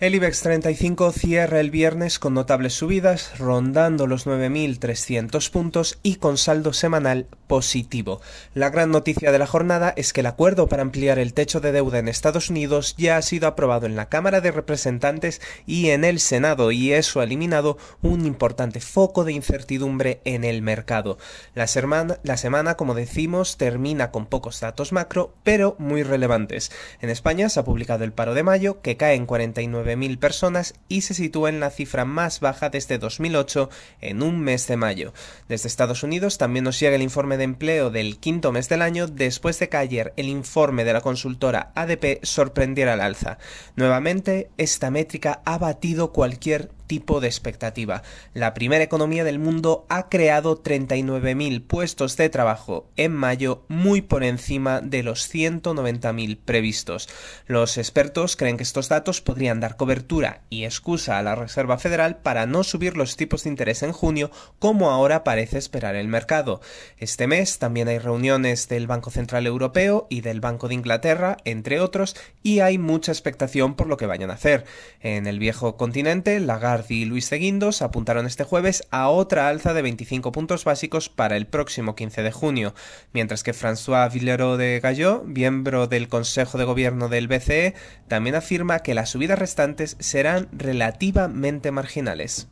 El IBEX 35 cierra el viernes con notables subidas, rondando los 9.300 puntos y con saldo semanal positivo. La gran noticia de la jornada es que el acuerdo para ampliar el techo de deuda en Estados Unidos ya ha sido aprobado en la Cámara de Representantes y en el Senado y eso ha eliminado un importante foco de incertidumbre en el mercado. La semana, la semana como decimos, termina con pocos datos macro, pero muy relevantes. En España se ha publicado el paro de mayo, que cae en 49.000 personas y se sitúa en la cifra más baja desde 2008 en un mes de mayo. Desde Estados Unidos también nos llega el informe de empleo del quinto mes del año después de que ayer el informe de la consultora ADP sorprendiera al alza. Nuevamente, esta métrica ha batido cualquier tipo de expectativa. La primera economía del mundo ha creado 39.000 puestos de trabajo en mayo, muy por encima de los 190.000 previstos. Los expertos creen que estos datos podrían dar cobertura y excusa a la Reserva Federal para no subir los tipos de interés en junio, como ahora parece esperar el mercado. Este mes también hay reuniones del Banco Central Europeo y del Banco de Inglaterra, entre otros, y hay mucha expectación por lo que vayan a hacer. En el viejo continente, Lagarde y Luis Seguindos apuntaron este jueves a otra alza de 25 puntos básicos para el próximo 15 de junio, mientras que François Villereau de Gallo, miembro del Consejo de Gobierno del BCE, también afirma que las subidas restantes serán relativamente marginales.